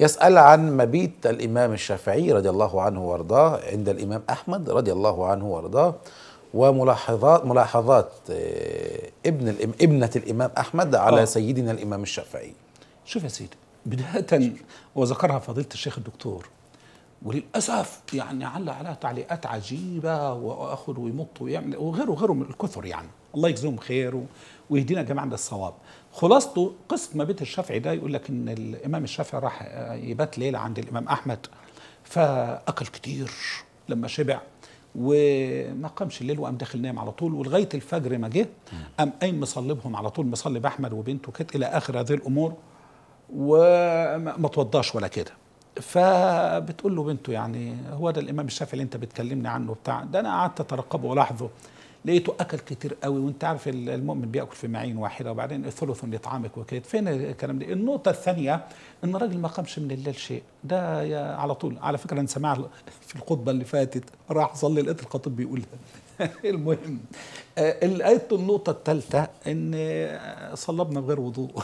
يسأل عن مبيت الإمام الشافعي رضي الله عنه وارضاه عند الإمام أحمد رضي الله عنه وارضاه وملاحظات ملاحظات آه، ابن الإم ابنة الإمام أحمد على آه. سيدنا الإمام الشافعي شوف يا سيدي بداية وذكرها فضيلة الشيخ الدكتور وللاسف يعني على على تعليقات عجيبه واخر ويمط ويعمل وغيره وغيره من الكثر يعني الله يجزيهم خير ويهدينا جميعا للصواب خلاصته قسط ما بيت الشافعي ده يقول لك ان الامام الشافعي راح يبات ليله عند الامام احمد فاكل كتير لما شبع وما قامش الليل وقام داخل نام على طول ولغايه الفجر ما جه قام قايم مصلبهم على طول مصلب احمد وبنته كده الى اخر هذه الامور وما توضاش ولا كده فبتقول له بنته يعني هو ده الامام الشافعي اللي انت بتكلمني عنه بتاع ده انا قعدت اترقبه ولاحظه لقيته اكل كتير قوي وانت عارف المؤمن بياكل في معين واحده وبعدين ثلث لطعامك وكده فين الكلام ده النقطه الثانيه ان الراجل ما قامش من الليل شيء ده على طول على فكره انا سمعها في الخطبه اللي فاتت راح صلي لقيت الخطيب بيقولها المهم آه، الايه النقطه الثالثه ان آه، صلبنا بغير وضوء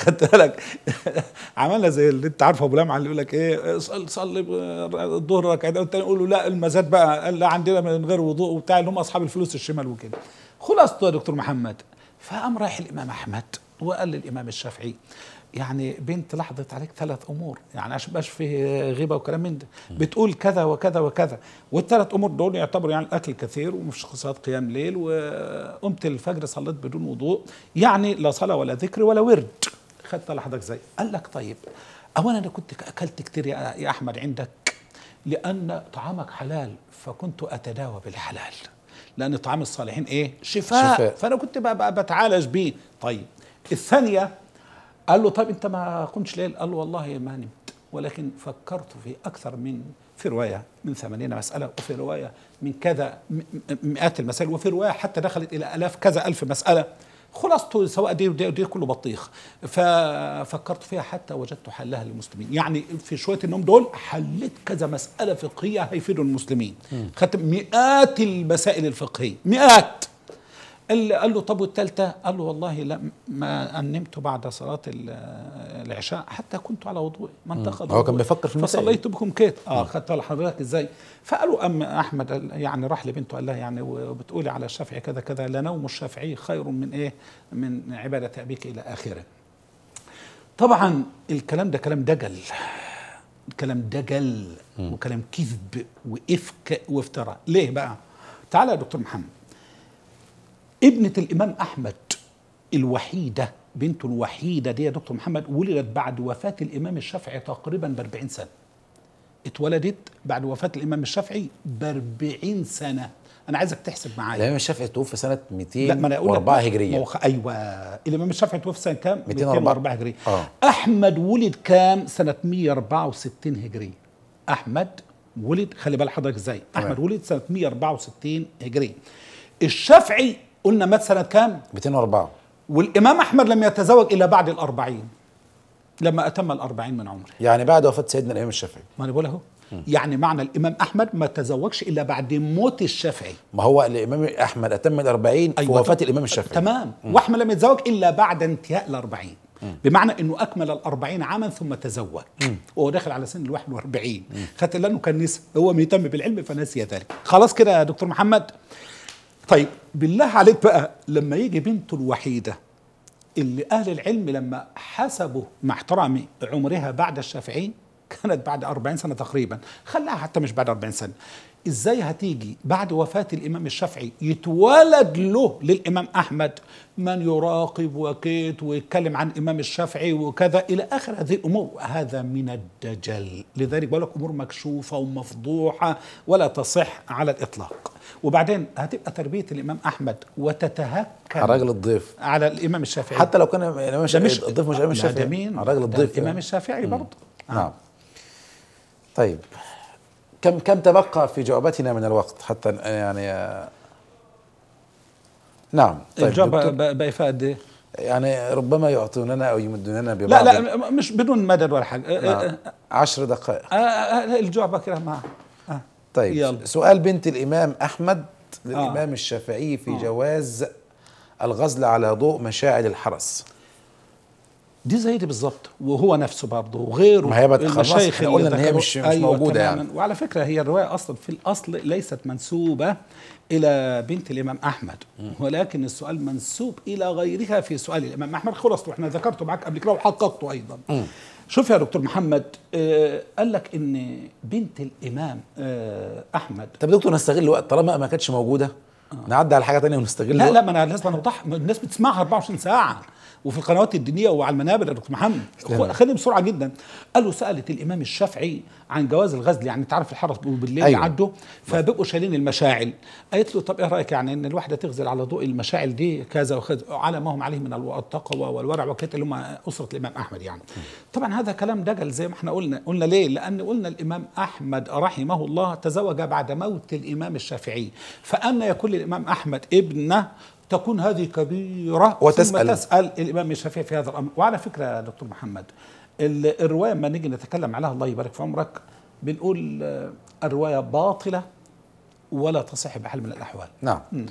خدت بالك عملنا زي اللي انت عارفه ابو لمعه اللي يقول لك ايه صلي الظهر ركعتين والتاني يقول له لا المزاد بقى قال لا عندنا من غير وضوء وبتاع اللي هم اصحاب الفلوس الشمال وكده خلاصه يا دكتور محمد فقام رايح الامام احمد وقال للامام الشافعي يعني بنت لحظت عليك ثلاث امور يعني عشان مش في غيبه وكلام من ده بتقول كذا وكذا وكذا والثلاث امور دول يعتبروا يعني الاكل كثير ومش خسارات قيام ليل وقمت الفجر صليت بدون وضوء يعني لا صلاه ولا ذكر ولا ورد خدت لحظتك زي قال لك طيب اولا انا كنت اكلت كثير يا يا احمد عندك لان طعامك حلال فكنت اتداوى بالحلال لان طعام الصالحين ايه شفاء, شفاء. فانا كنت بقى بتعالج بيه طيب الثانيه قال له طيب انت ما قمتش ليل قال له والله ما نمت ولكن فكرت في اكثر من في روايه من 80 مساله وفي روايه من كذا مئات المسائل وفي روايه حتى دخلت الى الاف كذا الف مساله خلاصته سواء دي ودي, ودي كله بطيخ ففكرت فيها حتى وجدت حلها للمسلمين يعني في شويه النوم دول حلت كذا مساله فقهيه هيفيدوا المسلمين خدت مئات المسائل الفقهيه مئات قال له طب والثالثه قال له والله لا ما نمت بعد صلاه العشاء حتى كنت على وضوء ما منطقه هو كان بيفكر في المسائل فصليت بكم كيت اه خدت حضرتك ازاي فقالوا ام احمد يعني راح لبنته قال لها يعني وبتقولي على الشافعي كذا كذا لنوم الشافعي خير من ايه من عباده ابيك الى اخره طبعا الكلام ده كلام دجل كلام دجل وكلام كذب وافك وافتراء ليه بقى تعالى يا دكتور محمد ابنة الإمام أحمد الوحيدة بنته الوحيدة دي يا دكتور محمد ولدت بعد وفاة الإمام الشافعي تقريبا ب 40 سنة اتولدت بعد وفاة الإمام الشافعي ب 40 سنة أنا عايزك تحسب معايا الإمام الشافعي توفي سنة 204 هجرية موخ... أيوه الإمام الشافعي توفي سنة كام؟ 204 هجرية آه. أحمد ولد كام؟ سنة 164 هجرية أحمد ولد خلي بال حضرتك إزاي أحمد ولد سنة 164 هجرية الشافعي قلنا مات سنة كام؟ 204 والإمام أحمد لم يتزوج إلا بعد الأربعين لما أتم الأربعين من عمره يعني بعد وفاة سيدنا الإمام الشافعي ما أنا بقول أهو يعني معنى الإمام أحمد ما تزوجش إلا بعد موت الشافعي ما هو الإمام أحمد أتم الأربعين أيوة في وفاة الإمام الشافعي تمام وأحمد لم يتزوج إلا بعد انتهاء الأربعين مم. بمعنى أنه أكمل الأربعين عاما ثم تزوج وهو داخل على سن الواحد واربعين خدت لأنه كان نسي هو مهتم بالعلم فنسي ذلك خلاص كده يا دكتور محمد طيب بالله عليك بقى لما يجي بنته الوحيده اللي اهل العلم لما حسبوا مع احترامي عمرها بعد الشافعي كانت بعد 40 سنة تقريبا خلاها حتى مش بعد 40 سنة ازاي هتيجي بعد وفاة الامام الشافعي يتولد له للامام احمد من يراقب وكيت ويتكلم عن الامام الشافعي وكذا الى اخر هذه الامور هذا من الدجل لذلك بقول لك امور مكشوفه ومفضوحه ولا تصح على الاطلاق وبعدين هتبقى تربيه الامام احمد وتتهكم على راجل الضيف على الامام الشافعي حتى لو كان الامام الشافعي مش الضيف مش يعني. الامام الشافعي على راجل الضيف الامام الشافعي برضه آه. نعم طيب كم كم تبقى في جوابتنا من الوقت حتى يعني آه، نعم طيب الجواب بإفادة إيه؟ يعني ربما يعطوننا او يمدوننا ببعض لا لا مش بدون مدد ولا حاجه نعم. آه، آه، عشر دقائق الجواب بكره معه آه. طيب يلا. سؤال بنت الامام احمد للامام آه. الشافعي في آه. جواز الغزل على ضوء مشاعل الحرس دي زي دي بالظبط وهو نفسه برضه وغيره ما هي المشايخ احنا قلنا ان هي مش, مش أيوة موجوده يعني وعلى فكره هي الروايه اصلا في الاصل ليست منسوبه الى بنت الامام احمد ولكن السؤال منسوب الى غيرها في سؤال الامام احمد خلاص واحنا ذكرته معاك قبل كده وحققته ايضا م. شوف يا دكتور محمد آه قال لك ان بنت الامام آه احمد طب دكتور نستغل الوقت طالما ما كانتش موجوده آه. نعدي على حاجه ثانيه ونستغل لا لا ما انا لازم اوضح الناس بتسمعها 24 ساعه وفي القنوات الدينيه وعلى المنابر يا دكتور محمد خدم بسرعه جدا قالوا سالت الامام الشافعي عن جواز الغزل يعني انت عارف الحرس بالليل أيوة. عدوا نعم. فبقوا شايلين المشاعل قالت له طب ايه رايك يعني ان الواحده تغزل على ضوء المشاعل دي كذا وكذا على ما هم عليه من التقوى والورع وكذا اللي هم اسره الامام احمد يعني نعم. طبعا هذا كلام دجل زي ما احنا قلنا قلنا ليه لان قلنا الامام احمد رحمه الله تزوج بعد موت الامام الشافعي فان يكون الامام احمد ابنه تكون هذه كبيرة وتسأل ثم تسأل الإمام الشافعي في هذا الأمر وعلى فكرة يا دكتور محمد الرواية لما نيجي نتكلم عليها الله يبارك في عمرك بنقول آه، الرواية باطلة ولا تصح بحال من الأحوال نعم م.